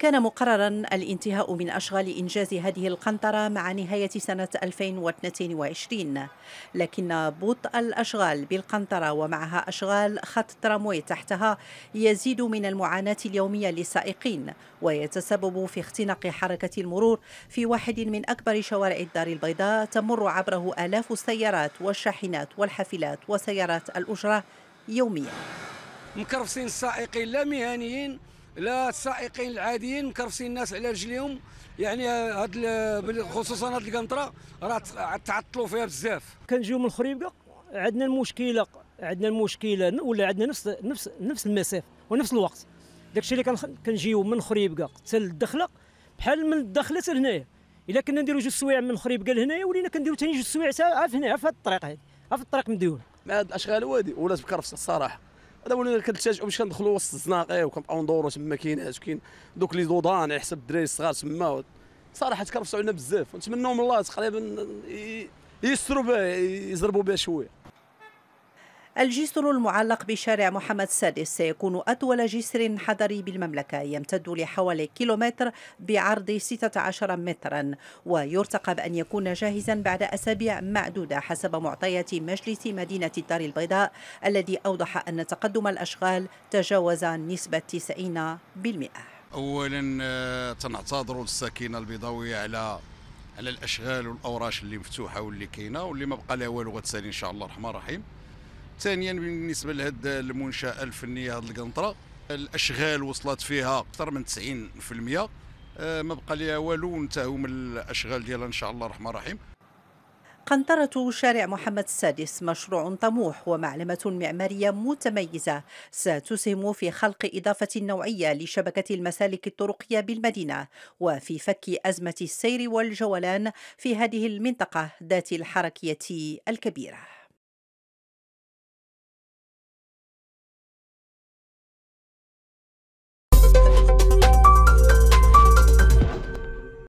كان مقررا الانتهاء من أشغال إنجاز هذه القنطرة مع نهاية سنة 2022 لكن بطء الأشغال بالقنطرة ومعها أشغال خط تراموي تحتها يزيد من المعاناة اليومية للسائقين ويتسبب في اختناق حركة المرور في واحد من أكبر شوارع الدار البيضاء تمر عبره آلاف السيارات والشاحنات والحافلات وسيارات الأجرة يوميا مكرفسين السائقين لا مهنيين لا السائقين العاديين مكرفسين الناس على رجليهم يعني هاد خصوصا هاد القنطره راه تعطلوا فيها بزاف كنجيو من خريبكه عندنا المشكله عندنا المشكله ولا عندنا نفس نفس نفس المسافه ونفس الوقت داكشي اللي كنجيو من خريبكه حتى للدخله بحال من الدخله حتى لهنايا الا كنا نديرو جوج سوايع من خريبكه لهنايا ولينا كنديرو ثاني جوج سوايع حتى هنا في الطريق هذه في الطريق مديون هاد الاشغال وادي ولات بكرفسه الصراحه هذا ولينا كنتفاجئوا باش كندخلوا وسط الزناقي وكنبقاو ندوروا تما كاينات وكاين دوك لي دودان على يعني حسب الدراري الصغار تما صراحه تكرفسوا علينا بزاف ونتمنوا من الله تقريبا يسروا به يزربوا به شويه الجسر المعلق بشارع محمد السادس سيكون أطول جسر حضري بالمملكة يمتد لحوالي كيلومتر بعرض 16 مترا ويرتقى بأن يكون جاهزا بعد أسابيع معدودة حسب معطيات مجلس مدينة الدار البيضاء الذي أوضح أن تقدم الأشغال تجاوز نسبة 90%. اولا آه، تنعتذروا للساكنه البيضاويه على على الاشغال والاوراش اللي مفتوحه واللي كاينه واللي ما بقى لها والو غتسالي ان شاء الله الرحمن الرحيم ثانيا بالنسبه لهذا المنشاه الفنيه هذه القنطره الاشغال وصلت فيها اكثر من 90% آه، ما بقى ليها والو انتهوا من الاشغال ديالها ان شاء الله الرحمن الرحيم قنطرة شارع محمد السادس مشروع طموح ومعلمة معمارية متميزة ستسهم في خلق إضافة نوعية لشبكة المسالك الطرقية بالمدينة وفي فك أزمة السير والجولان في هذه المنطقة ذات الحركية الكبيرة